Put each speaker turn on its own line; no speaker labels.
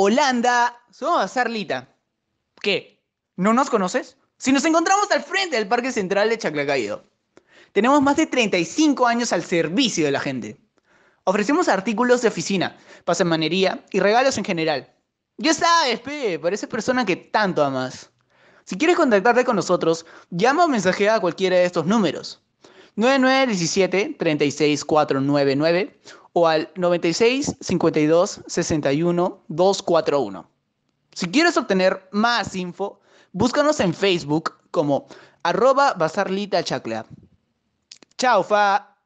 Holanda. Somos Sarlita. ¿Qué? ¿No nos conoces? Si nos encontramos al frente del Parque Central de Chaclacaído. Tenemos más de 35 años al servicio de la gente. Ofrecemos artículos de oficina, pasamanería y regalos en general. Ya sabes, pe, para esa persona que tanto amas. Si quieres contactarte con nosotros, llama o mensajea a cualquiera de estos números. 9917-36499 o al 96 52 61 241. Si quieres obtener más info, búscanos en Facebook como arroba basarlita Chao, fa.